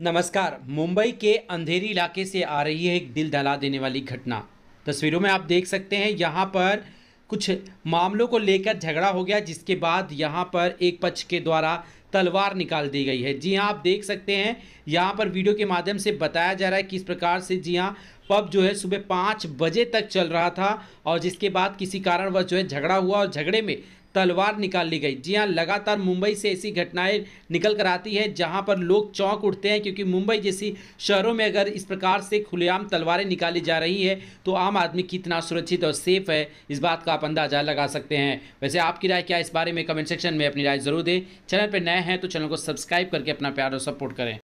नमस्कार मुंबई के अंधेरी इलाके से आ रही है एक दिल दहला देने वाली घटना तस्वीरों में आप देख सकते हैं यहाँ पर कुछ मामलों को लेकर झगड़ा हो गया जिसके बाद यहाँ पर एक पक्ष के द्वारा तलवार निकाल दी गई है जी हाँ आप देख सकते हैं यहाँ पर वीडियो के माध्यम से बताया जा रहा है किस प्रकार से जी हाँ पब जो है सुबह पाँच बजे तक चल रहा था और जिसके बाद किसी कारणवश जो है झगड़ा हुआ और झगड़े में तलवार निकाल ली गई जी हाँ लगातार मुंबई से ऐसी घटनाएं निकल कर आती है जहां पर लोग चौंक उठते हैं क्योंकि मुंबई जैसी शहरों में अगर इस प्रकार से खुलेआम तलवारें निकाली जा रही है तो आम आदमी कितना सुरक्षित और सेफ है इस बात का आप अंदाजा लगा सकते हैं वैसे आपकी राय क्या इस बारे में कमेंट सेक्शन में अपनी राय जरूर दें चैनल पर नए हैं तो चैनल को सब्सक्राइब करके अपना प्यार और सपोर्ट करें